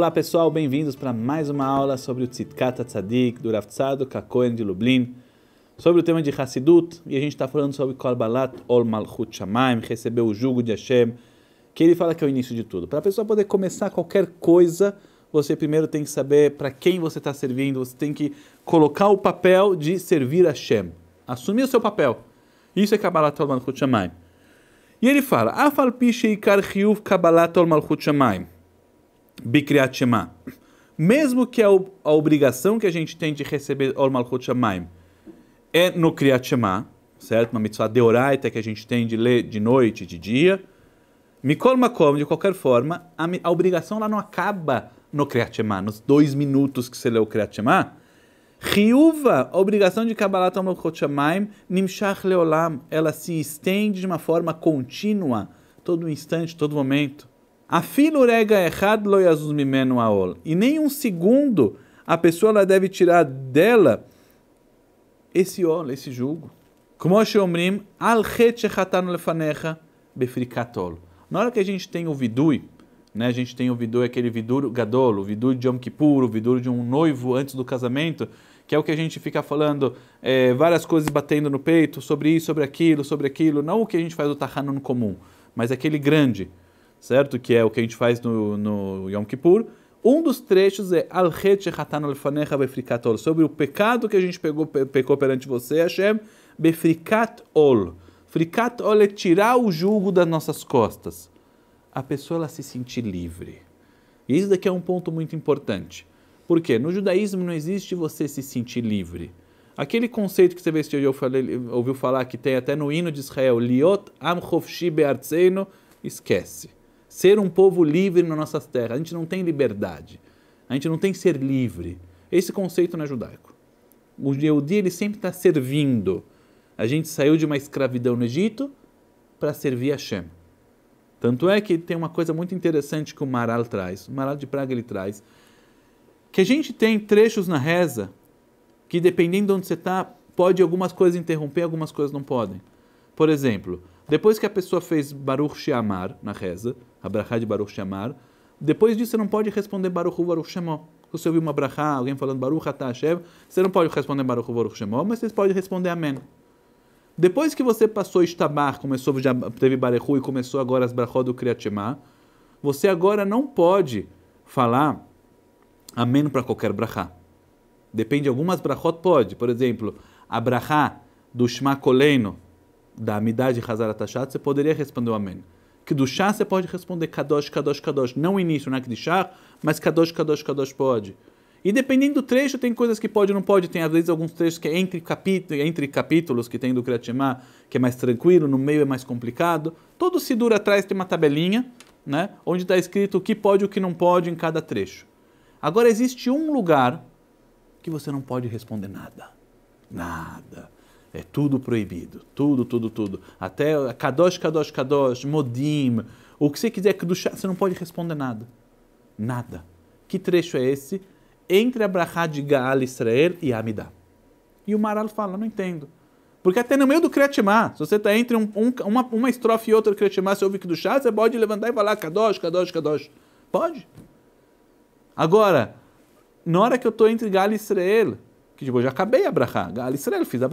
Olá pessoal, bem-vindos para mais uma aula sobre o Tzitkata Tzadik do Rav Tzadok Kakoen de Lublin, sobre o tema de Hassidut, e a gente está falando sobre Korbalat Ol Malchut Shamaim, receber o jugo de Hashem, que ele fala que é o início de tudo. Para a pessoa poder começar qualquer coisa, você primeiro tem que saber para quem você está servindo, você tem que colocar o papel de servir Hashem, assumir o seu papel. Isso é Kabbalat Ol Malchut Shamaim. E ele fala, Afal Pishei Kar Kabbalat Ol Malchut Shamaim, Bikriat Shema. Mesmo que a, a, obrigação que a gente tem de receber Or Malchut Shemaim é no Kriat Shema, certo? Uma mitzvah oraita que a gente tem de ler de noite, de dia. Mikol Makom, de qualquer forma, a, a obrigação lá não acaba no Kriat Shema, nos dois minutos que você leu o Kriat Shema. Riuva, a obrigação de Kabbalat Malchut Shemaim, Nimshach Leolam, ela se estende de uma forma contínua, todo instante, todo momento. Afilo rega errad lo yazuz mimenu aol. E nem um segundo a pessoa ela deve tirar dela esse óleo, esse jugo. Como Shomrim, al lefanecha befrikatol. Na hora que a gente tem o vidui, né, a gente tem o vidui, aquele viduro gadolo, o vidui de Yom Kippur, o vidui de um noivo antes do casamento, que é o que a gente fica falando, é, várias coisas batendo no peito, sobre isso, sobre aquilo, sobre aquilo, não o que a gente faz o tahano comum, mas aquele grande certo? Que é o que a gente faz no, no Yom Kippur. Um dos trechos é al hatan alfanecha befrikat ol, sobre o pecado que a gente pegou, pecou perante você, Hashem, befrikat ol. Frikat ol é tirar o jugo das nossas costas. A pessoa ela se sentir livre. E isso daqui é um ponto muito importante. Por quê? No judaísmo não existe você se sentir livre. Aquele conceito que você vê, eu falei, ouviu falar que tem até no hino de Israel, Liot Amchofshi Beartzeino, esquece ser um povo livre nas nossas terras. A gente não tem liberdade. A gente não tem ser livre. Esse conceito não é judaico. O Yehudi, ele sempre está servindo. A gente saiu de uma escravidão no Egito para servir a Shem. Tanto é que tem uma coisa muito interessante que o Maral traz, o Maral de Praga ele traz, que a gente tem trechos na reza que dependendo de onde você está, pode algumas coisas interromper, algumas coisas não podem. Por exemplo, depois que a pessoa fez Baruch Sheamar na reza, a brachá de Baruch Shamar. Depois disso, você não pode responder Baruch Hu, Baruch Shemó. Se você ouvir uma brachá, alguém falando Baruch Atah Hashem, você não pode responder Baruch Hu, Baruch Shemó, mas você pode responder Amém. Depois que você passou Estabar, começou, já teve Barehu e começou agora as brachó do Kriyat Shema, você agora não pode falar Amém para qualquer brachá. Depende de algumas brachot, pode. Por exemplo, a brachá do Shema Koleno, da Amidade Hazarat Hashat, você poderia responder o Amém. Kedushá você pode responder Kadosh, Kadosh, Kadosh. Não início, na é Kedushá, mas Kadosh, Kadosh, Kadosh pode. E dependendo do trecho, tem coisas que pode não pode. Tem, às vezes, alguns trechos que é entre, capítulo, entre capítulos que tem do Kriyat Shema, que é mais tranquilo, no meio é mais complicado. Todo Sidura atrás tem uma tabelinha, né? Onde está escrito o que pode e o que não pode em cada trecho. Agora, existe um lugar que você não pode responder nada. Nada. É tudo proibido. Tudo, tudo, tudo. Até Kadosh, Kadosh, Kadosh, Modim, o que você quiser que do chá, você não pode responder nada. Nada. Que trecho é esse? Entre a de Gaal Israel e Amidá. E o Maral fala, não entendo. Porque até no meio do Kretimá, se você está entre um, um, uma, uma estrofe e outra Kretimá, você ouve que do chá, você pode levantar e falar Kadosh, Kadosh, Kadosh. Pode. Agora, na hora que eu estou entre Gaal e Israel, que tipo, eu já acabei a Brahá, Gaal Israel, fiz a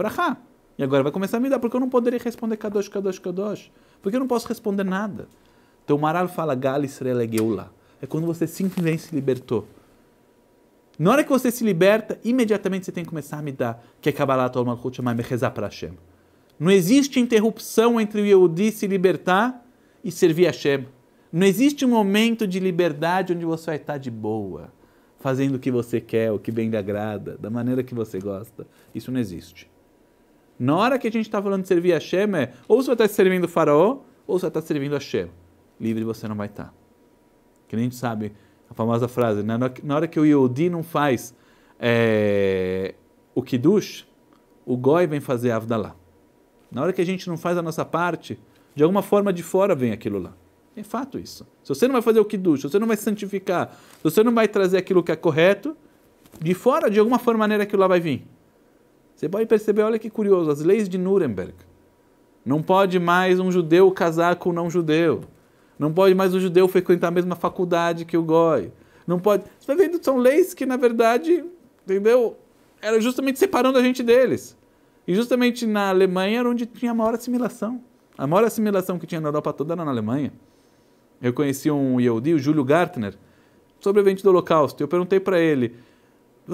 e agora vai começar a me dar, porque eu não poderia responder Kadosh, Kadosh, Kadosh. Porque eu não posso responder nada. Então o Maral fala Gal Israel é Geula. É quando você simplesmente se libertou. Na hora que você se liberta, imediatamente você tem que começar a me dar, que é Kabbalah Tol Malchut Shemai, me rezar para Hashem. Não existe interrupção entre o Yehudi se libertar e servir Hashem. Não existe um momento de liberdade onde você vai estar de boa, fazendo o que você quer, o que bem lhe agrada, da maneira que você gosta. Isso não existe. Na hora que a gente está falando de servir a Hashem, é ou você vai estar tá servindo o faraó, ou você vai estar tá servindo a Hashem. Livre você não vai estar. Tá. Que nem a gente sabe a famosa frase, né? na hora que o Yehudi não faz é, o Kiddush, o Goi vem fazer lá. Na hora que a gente não faz a nossa parte, de alguma forma de fora vem aquilo lá. É fato isso. Se você não vai fazer o Kiddush, se você não vai santificar, se você não vai trazer aquilo que é correto, de fora, de alguma forma, maneira, aquilo lá vai vir. Você pode perceber, olha que curioso, as leis de Nuremberg. Não pode mais um judeu casar com um não judeu. Não pode mais o um judeu frequentar a mesma faculdade que o goi. Não pode. Você está vendo? São leis que, na verdade, entendeu? Era justamente separando a gente deles. E justamente na Alemanha era onde tinha a maior assimilação. A maior assimilação que tinha na Europa toda era na Alemanha. Eu conheci um Yehudi, o Júlio Gartner, sobrevivente do Holocausto. Eu perguntei para ele: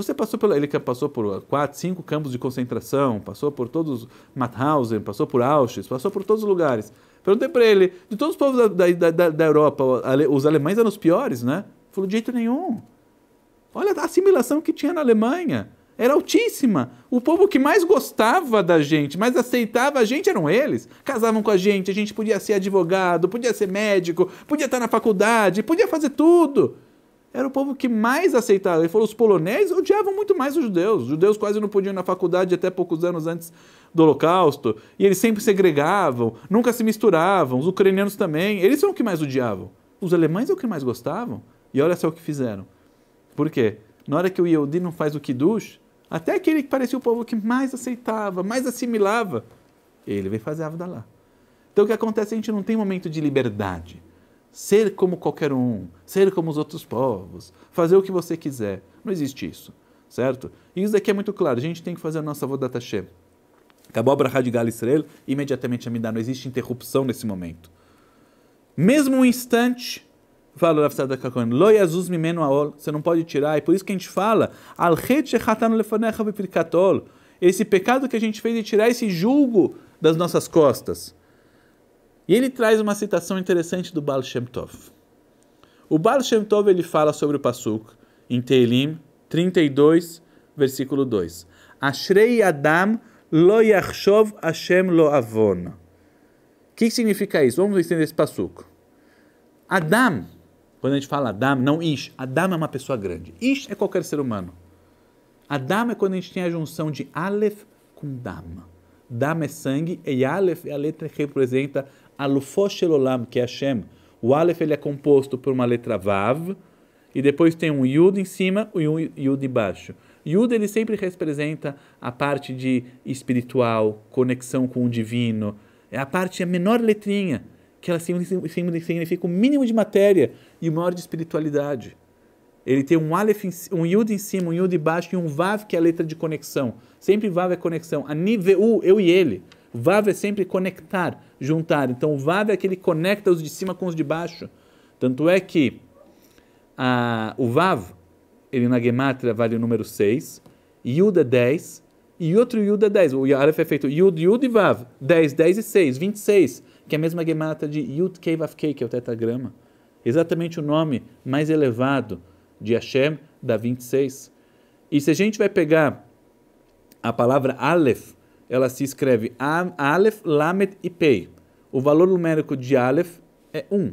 você passou pelo, ele passou por quatro, cinco campos de concentração, passou por todos Mauthausen, passou por Auschwitz, passou por todos os lugares. Perguntei para ele, de todos os povos da, da, da, da Europa, os alemães eram os piores, né? Falou, de jeito nenhum. Olha a assimilação que tinha na Alemanha. Era altíssima. O povo que mais gostava da gente, mais aceitava a gente, eram eles. Casavam com a gente, a gente podia ser advogado, podia ser médico, podia estar na faculdade, podia fazer tudo era o povo que mais aceitava. Ele falou, os poloneses odiavam muito mais os judeus. Os judeus quase não podiam ir na faculdade até poucos anos antes do Holocausto. E eles sempre segregavam, nunca se misturavam. Os ucranianos também. Eles são o que mais odiavam. Os alemães é o que mais gostavam. E olha só o que fizeram. Por quê? Na hora que o Yehudi não faz o Kiddush, até aquele que parecia o povo que mais aceitava, mais assimilava, ele vem fazer a lá. Então o que acontece? A gente não tem momento de liberdade ser como qualquer um, ser como os outros povos, fazer o que você quiser. Não existe isso, certo? E isso daqui é muito claro. A gente tem que fazer a nossa Vodat Hashem. Acabou a Brahá de Gal Israel, imediatamente a Midá. Não existe interrupção nesse momento. Mesmo um instante, fala Rav Sadak Hakohen, lo yazuz mimeno aol, você não pode tirar. E por isso que a gente fala, al lefonecha esse pecado que a gente fez de tirar esse julgo das nossas costas. E ele traz uma citação interessante do Baal Shem Tov. O Baal Shem Tov ele fala sobre o Pasuk em Teilim 32, versículo 2. Ashrei Adam lo yachshov Hashem lo avon. O que significa isso? Vamos entender esse Pasuk. Adam, quando a gente fala Adam, não Ish, Adam é uma pessoa grande. Ish é qualquer ser humano. Adam é quando a gente tem a junção de Aleph com Dama. Dam é sangue, e Aleph é a letra que representa a Elolam, que é Hashem. O Aleph ele é composto por uma letra Vav, e depois tem um Yud em cima e um Yud embaixo. Yud ele sempre representa a parte de espiritual, conexão com o divino. É a parte, a menor letrinha, que ela significa o mínimo de matéria e o maior de espiritualidade. Ele tem um Aleph, um Yud em cima, um Yud embaixo e um Vav, que é a letra de conexão. Sempre Vav é conexão. A Niveu, eu e ele. Vav é sempre conectar, juntar. Então o Vav é aquele que conecta os de cima com os de baixo. Tanto é que a, o Vav, ele na Gematria vale o número 6, Yud é 10, e outro Yud é 10. O Aleph é feito Yud, Yud e Vav. 10, 10 e 6, 26, que é a mesma gematria de Yud Kei Vav Kei, que é o tetragrama. Exatamente o nome mais elevado de Hashem, dá 26. E se a gente vai pegar a palavra Aleph, ela se escreve Aleph, Lamet e Pei. O valor numérico de Aleph é 1.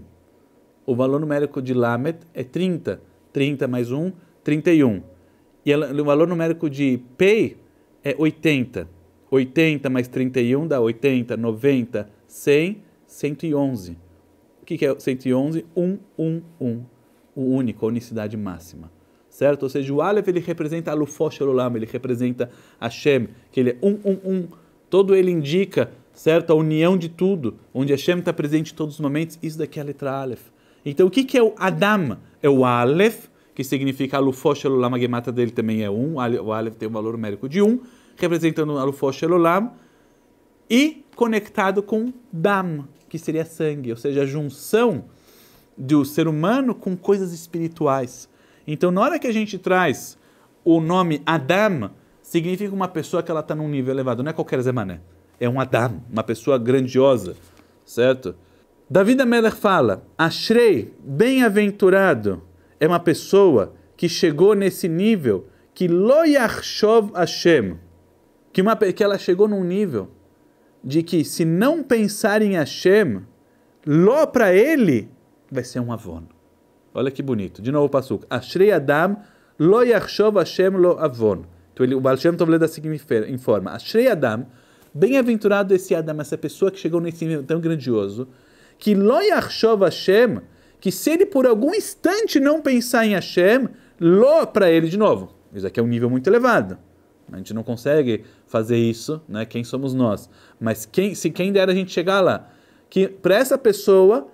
O valor numérico de Lamet é 30. 30 mais 1, 31. E ela, o valor numérico de Pei é 80. 80 mais 31 dá 80, 90, 100, 111. O que, que é 111? 1, 1, 1 o único, a unicidade máxima. Certo? Ou seja, o Aleph ele representa Alufosh Olam, ele representa Hashem, que ele é um, um, um. Todo ele indica, certo? A união de tudo, onde Hashem está presente em todos os momentos, isso daqui é a letra Aleph. Então, o que, que é o Adam? É o Aleph, que significa Alufosh Olam, a gemata dele também é um, o Aleph tem um valor numérico de um, representando Alufosh Olam, e conectado com Dam, que seria sangue, ou seja, a junção do ser humano com coisas espirituais. Então, na hora que a gente traz o nome Adam, significa uma pessoa que ela está num nível elevado, não é qualquer Zemané. É um Adam, uma pessoa grandiosa, certo? Davi Meller fala: Ashrei, bem-aventurado, é uma pessoa que chegou nesse nível que loyachov Hashem, que, uma, que ela chegou num nível de que se não pensar em Hashem, Ló para ele vai ser um avon. Olha que bonito. De novo o Pasuk. Ashrei Adam lo yachshov Hashem lo avon. Então ele, o Baal Shem Tov Leda informa. Ashrei Adam, bem-aventurado esse Adam, essa pessoa que chegou nesse nível tão grandioso, que lo yachshov Hashem, que se ele por algum instante não pensar em Hashem, lo para ele de novo. Isso aqui é um nível muito elevado. A gente não consegue fazer isso, né? Quem somos nós? Mas quem, se quem der a gente chegar lá, que para essa pessoa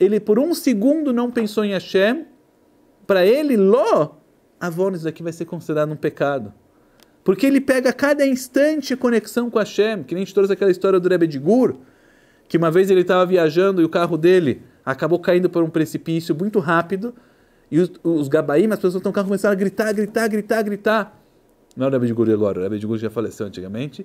ele por um segundo não pensou em Hashem, para ele, Ló, avones aqui vai ser considerado um pecado. Porque ele pega a cada instante conexão com Hashem, que nem a gente trouxe aquela história do Rebbe de Gur, que uma vez ele estava viajando e o carro dele acabou caindo por um precipício muito rápido, e os, os gabaim, as pessoas estão carro começaram a gritar, gritar, gritar, gritar. Não é o Rebbe de Gur agora, o Rebbe de Gur já faleceu antigamente.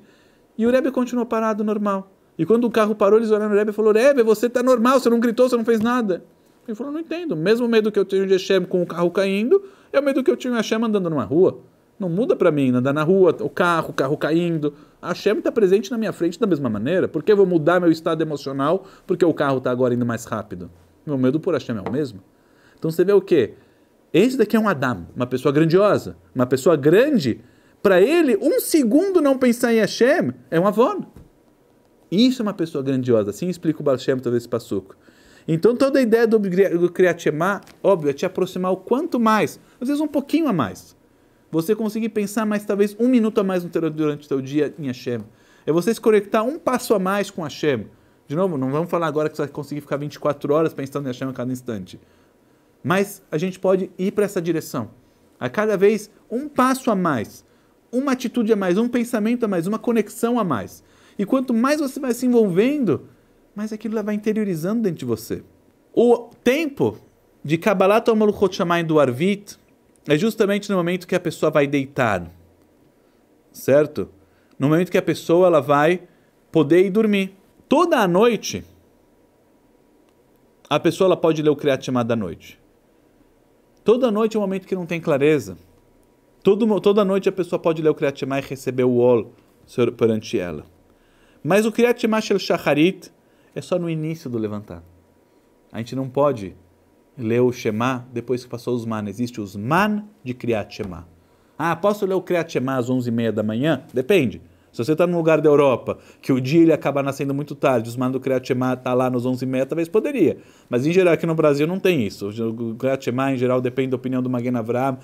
E o Rebbe continuou parado normal. E quando o carro parou, eles olharam no Rebbe e falaram: Rebbe, você está normal, você não gritou, você não fez nada. Ele falou: Não entendo. Mesmo medo que eu tenho de Hashem com o carro caindo, é o medo que eu tinha de Hashem andando numa rua. Não muda para mim andar na rua, o carro, o carro caindo. A Hashem está presente na minha frente da mesma maneira. Por que eu vou mudar meu estado emocional porque o carro está agora indo mais rápido? Meu medo por Hashem é o mesmo. Então você vê o quê? Esse daqui é um Adam, uma pessoa grandiosa, uma pessoa grande. Para ele, um segundo não pensar em Hashem é um avô. Isso é uma pessoa grandiosa. Assim explica o Baal talvez, esse passuco. Então, toda a ideia do criar Shema, óbvio, é te aproximar o quanto mais, às vezes um pouquinho a mais. Você conseguir pensar mais, talvez, um minuto a mais durante o seu dia em Hashem. É você se conectar um passo a mais com Hashem. De novo, não vamos falar agora que você vai conseguir ficar 24 horas pensando em Hashem a cada instante. Mas a gente pode ir para essa direção. A cada vez, um passo a mais, uma atitude a mais, um pensamento a mais, uma conexão a mais. E quanto mais você vai se envolvendo, mais aquilo vai interiorizando dentro de você. O tempo de Kabbalah Tomaluchot Shamayim do Arvit é justamente no momento que a pessoa vai deitar, certo? No momento que a pessoa ela vai poder ir dormir. Toda a noite, a pessoa ela pode ler o Kriyat Shema da noite. Toda noite é um momento que não tem clareza. Todo, toda noite a pessoa pode ler o Kriyat Shema e receber o Ol perante ela. Mas o Kriyat Shema Shel Shacharit é só no início do levantar. A gente não pode ler o Shema depois que passou os Man. Existe os Man de Kriyat Shema. Ah, posso ler o Kriyat Shema às 11h30 da manhã? Depende. Se você está num lugar da Europa que o dia ele acaba nascendo muito tarde, os do Kriyat Shema tá lá nos 11h30, talvez poderia. Mas em geral aqui no Brasil não tem isso. O Kriyat Shema em geral depende da opinião do Magen Avraham,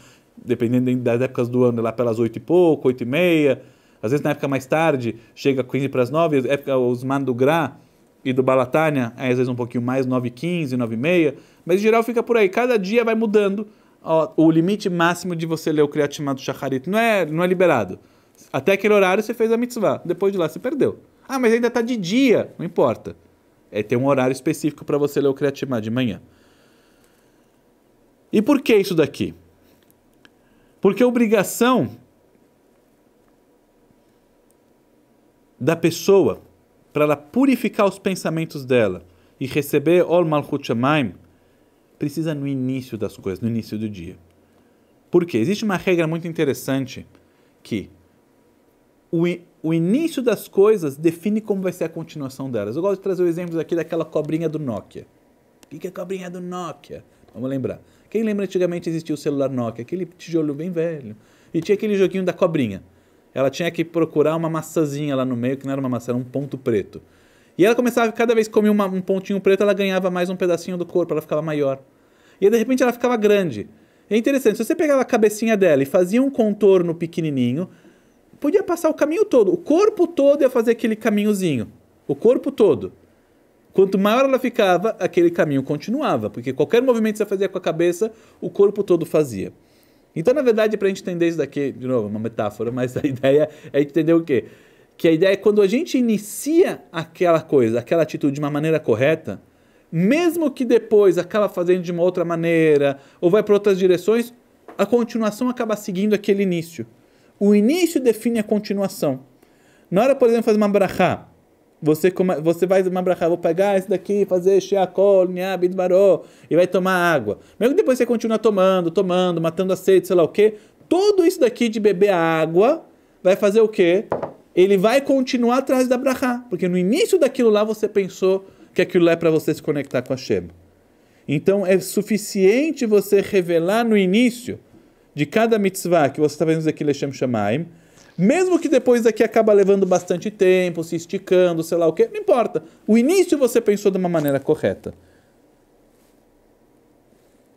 dependendo das épocas do ano, lá pelas 8 e pouco, 8 e meia. Às vezes na época mais tarde, chega 15 para as 9, época, os Mandugrá e do Balatânia, às vezes um pouquinho mais, 9 e 15, 9 e meia, mas em geral fica por aí. Cada dia vai mudando ó, o limite máximo de você ler o Kriyat Shema do Shacharit. Não é, não é liberado. Até aquele horário você fez a mitzvah, depois de lá você perdeu. Ah, mas ainda está de dia, não importa. É ter um horário específico para você ler o Kriyat Shema de manhã. E por que isso daqui? Porque obrigação da pessoa, para ela purificar os pensamentos dela e receber Ol Malchut Shamaim, precisa no início das coisas, no início do dia. Por quê? Existe uma regra muito interessante que o, o início das coisas define como vai ser a continuação delas. Eu gosto de trazer exemplo aqui daquela cobrinha do Nokia. O que é a cobrinha do Nokia? Vamos lembrar. Quem lembra antigamente existia o celular Nokia, aquele tijolo bem velho. E tinha aquele joguinho da cobrinha ela tinha que procurar uma maçãzinha lá no meio, que não era uma maçã, era um ponto preto. E ela começava, cada vez que comia uma, um pontinho preto, ela ganhava mais um pedacinho do corpo, ela ficava maior. E de repente ela ficava grande. É interessante, se você pegava a cabecinha dela e fazia um contorno pequenininho, podia passar o caminho todo, o corpo todo ia fazer aquele caminhozinho. O corpo todo. Quanto maior ela ficava, aquele caminho continuava, porque qualquer movimento que você fazia com a cabeça, o corpo todo fazia. Então, na verdade, para a gente entender isso daqui, de novo, é uma metáfora, mas a ideia é entender o quê? Que a ideia é quando a gente inicia aquela coisa, aquela atitude de uma maneira correta, mesmo que depois acaba fazendo de uma outra maneira ou vai para outras direções, a continuação acaba seguindo aquele início. O início define a continuação. Na hora, por exemplo, fazer uma brachá, você, come, você faz uma brachá, vou pegar esse daqui, fazer sheakol, niabid baró, e vai tomar água. Mesmo que depois você continua tomando, tomando, matando a sede, sei lá o quê. Tudo isso daqui de beber água vai fazer o quê? Ele vai continuar atrás da brachá. Porque no início daquilo lá você pensou que aquilo lá é para você se conectar com a Sheba. Então é suficiente você revelar no início de cada mitzvah que você está fazendo aqui Leshem Shamaim, mesmo que depois daqui acaba levando bastante tempo, se esticando, sei lá o quê, não importa. O início você pensou de uma maneira correta.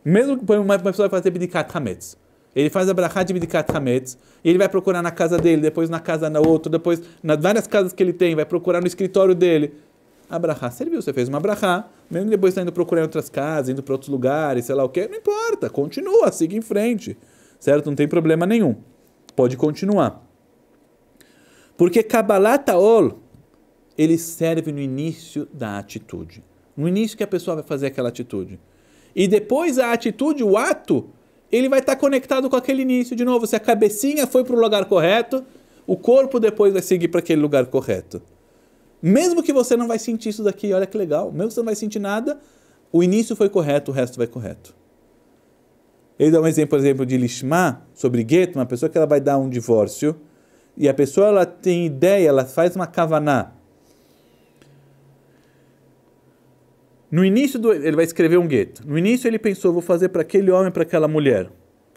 Mesmo que uma pessoa vai fazer Bidikat Hametz. Ele faz a brachá de Bidikat Hametz, e ele vai procurar na casa dele, depois na casa da outra, depois nas várias casas que ele tem, vai procurar no escritório dele. A brachá serviu, você fez uma brachá, mesmo depois está indo procurar em outras casas, indo para outros lugares, sei lá o quê, não importa, continua, siga em frente, certo? Não tem problema nenhum, pode continuar. Porque Kabbalah Taol, ele serve no início da atitude. No início que a pessoa vai fazer aquela atitude. E depois a atitude, o ato, ele vai estar conectado com aquele início. De novo, se a cabecinha foi para o lugar correto, o corpo depois vai seguir para aquele lugar correto. Mesmo que você não vai sentir isso daqui, olha que legal, mesmo que você não vai sentir nada, o início foi correto, o resto vai correto. Ele dá um exemplo, por exemplo, de Lishma, sobre Gueto, uma pessoa que ela vai dar um divórcio, e a pessoa ela tem ideia, ela faz uma kavaná. No início do, ele vai escrever um gueto. No início ele pensou, vou fazer para aquele homem, para aquela mulher.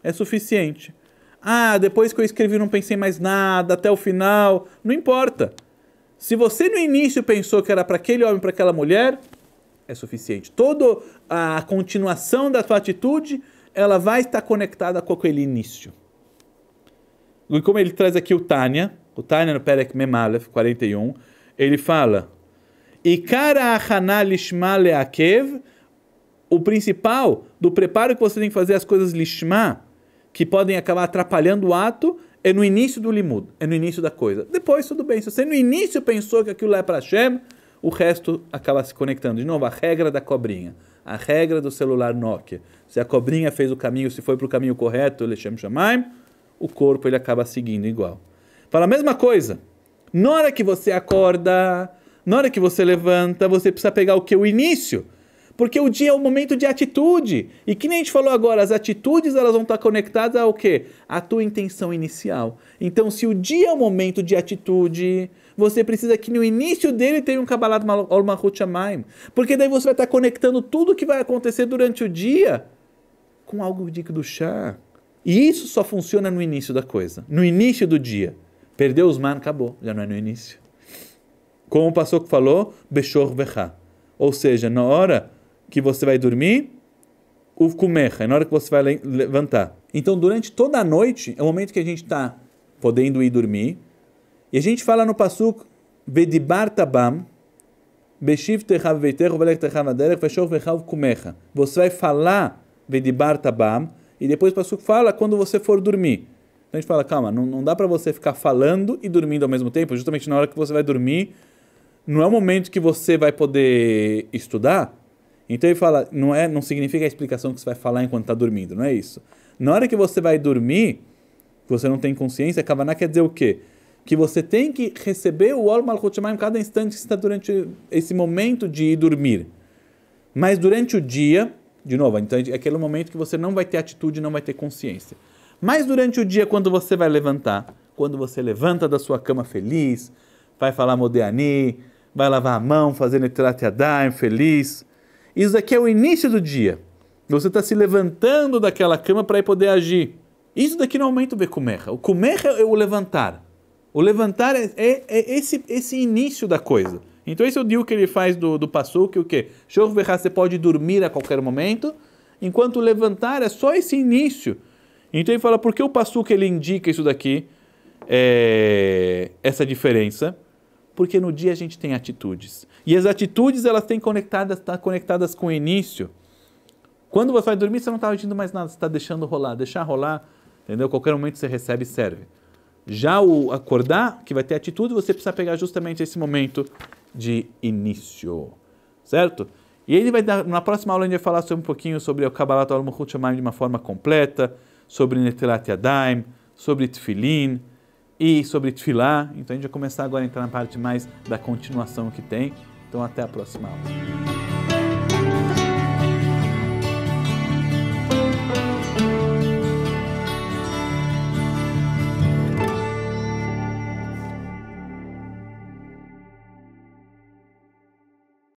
É suficiente. Ah, depois que eu escrevi não pensei mais nada até o final. Não importa. Se você no início pensou que era para aquele homem, para aquela mulher, é suficiente. Toda a continuação da sua atitude, ela vai estar conectada com aquele início. E como ele traz aqui o Tânia, o Tânia no Perek Memalef 41, ele fala: E cara lishma leakev, o principal do preparo que você tem que fazer as coisas lishma, que podem acabar atrapalhando o ato, é no início do limud, é no início da coisa. Depois tudo bem, se você no início pensou que aquilo lá é para Hashem, o resto acaba se conectando. De novo, a regra da cobrinha, a regra do celular Nokia. Se a cobrinha fez o caminho, se foi para o caminho correto, Lechem Shamaim, o corpo ele acaba seguindo igual. Fala a mesma coisa. Na hora que você acorda, na hora que você levanta, você precisa pegar o que? O início. Porque o dia é o momento de atitude. E que nem a gente falou agora, as atitudes elas vão estar conectadas ao quê? A tua intenção inicial. Então, se o dia é o momento de atitude, você precisa que no início dele tenha um cabalado Olmahut Shamaim. Porque daí você vai estar conectando tudo que vai acontecer durante o dia com algo de chá e isso só funciona no início da coisa, no início do dia. Perdeu os man, acabou, já não é no início. Como o pastor que falou, Beshor Vecha. Ou seja, na hora que você vai dormir, o Kumecha, é na hora que você vai levantar. Então, durante toda a noite, é o momento que a gente está podendo ir dormir. E a gente fala no Pasuk, Vedibar Tabam, Beshiv Techav Veitecho, Velech Techav Aderech, Veshor Vechav Kumecha. Você vai falar Vedibar Tabam, e depois o que fala quando você for dormir. Então a gente fala, calma, não, não dá para você ficar falando e dormindo ao mesmo tempo, justamente na hora que você vai dormir, não é o momento que você vai poder estudar. Então ele fala, não é, não significa a explicação que você vai falar enquanto está dormindo, não é isso. Na hora que você vai dormir, que você não tem consciência, Kavaná quer dizer o quê? Que você tem que receber o Ol Malchut em cada instante que está durante esse momento de ir dormir. Mas durante o dia, de novo, então é aquele momento que você não vai ter atitude, não vai ter consciência. Mas durante o dia, quando você vai levantar, quando você levanta da sua cama feliz, vai falar Modeani, vai lavar a mão, fazendo dar, feliz. Isso daqui é o início do dia. Você está se levantando daquela cama para poder agir. Isso daqui não aumenta o becumerra. O comer é o levantar. O levantar é, é, é esse, esse início da coisa. Então esse é o deal que ele faz do, do Passu, que o quê? Shor Verra, você pode dormir a qualquer momento, enquanto levantar é só esse início. Então ele fala, por que o Passu que ele indica isso daqui, é, essa diferença? Porque no dia a gente tem atitudes. E as atitudes, elas têm conectadas, tá conectadas com o início. Quando você vai dormir, você não está agindo mais nada, você está deixando rolar. Deixar rolar, entendeu? Qualquer momento você recebe e serve. Já o acordar, que vai ter atitude, você precisa pegar justamente esse momento de início, certo? E ele vai dar, na próxima aula a gente vai falar sobre um pouquinho sobre o Kabbalat Olam Ruth Shemaim de uma forma completa, sobre Netelat Yadaim, sobre Tfilin e sobre Tfilá. Então a gente vai começar agora a entrar na parte mais da continuação que tem. Então até a próxima aula.